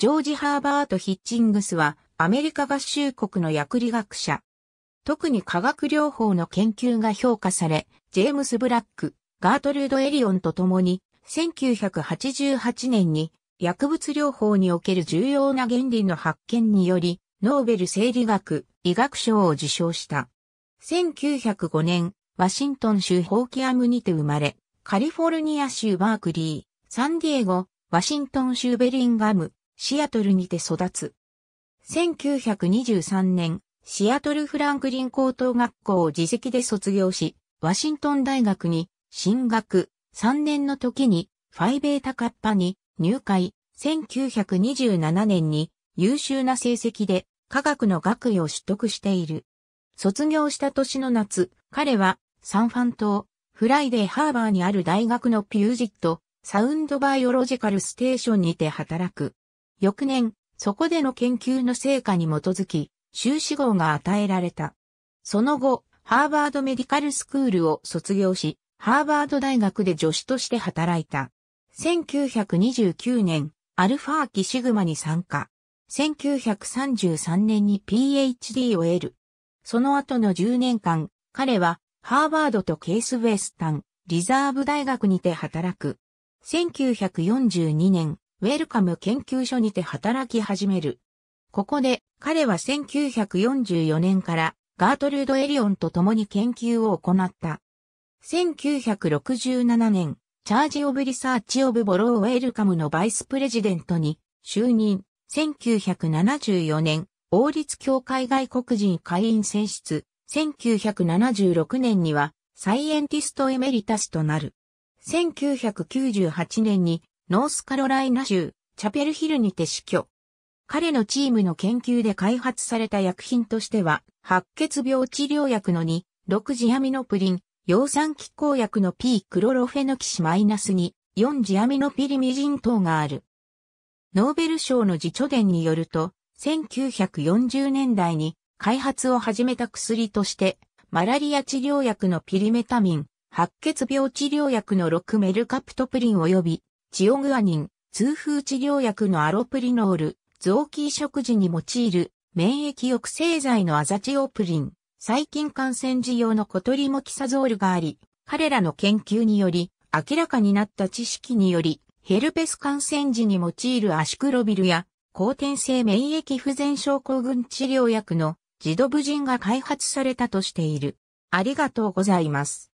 ジョージ・ハーバート・ヒッチングスは、アメリカ合衆国の薬理学者。特に化学療法の研究が評価され、ジェームス・ブラック、ガートルード・エリオンと共に、1988年に薬物療法における重要な原理の発見により、ノーベル生理学、医学賞を受賞した。1905年、ワシントン州ホーキアムにて生まれ、カリフォルニア州バークリー、サンディエゴ、ワシントン州ベリンガム、シアトルにて育つ。1923年、シアトルフランクリン高等学校を自席で卒業し、ワシントン大学に進学、3年の時にファイベータカッパに入会、1927年に優秀な成績で科学の学位を取得している。卒業した年の夏、彼はサンファン島、フライデーハーバーにある大学のピュージット、サウンドバイオロジカルステーションにて働く。翌年、そこでの研究の成果に基づき、修士号が与えられた。その後、ハーバードメディカルスクールを卒業し、ハーバード大学で助手として働いた。1929年、アルファーキシグマに参加。1933年に PhD を得る。その後の10年間、彼はハーバードとケースウェスタン、リザーブ大学にて働く。1942年、ウェルカム研究所にて働き始める。ここで彼は1944年からガートルード・エリオンと共に研究を行った。1967年、チャージ・オブ・リサーチ・オブ・ボロー・ウェルカムのバイスプレジデントに就任。1974年、王立協会外国人会員選出。1976年にはサイエンティストエメリタスとなる。1998年にノースカロライナ州、チャペルヒルにて死去。彼のチームの研究で開発された薬品としては、白血病治療薬の2、6ジアミノプリン、養酸気候薬の P クロロフェノキシマイナス2、4ジアミノピリミジン等がある。ノーベル賞の自著伝によると、1940年代に開発を始めた薬として、マラリア治療薬のピリメタミン、白血病治療薬の6メルカプトプリン及びチオグアニン、痛風治療薬のアロプリノール、臓器移植時に用いる免疫抑制剤のアザチオプリン、細菌感染時用のコトリモキサゾールがあり、彼らの研究により、明らかになった知識により、ヘルペス感染時に用いるアシクロビルや、後天性免疫不全症候群治療薬のジドブジンが開発されたとしている。ありがとうございます。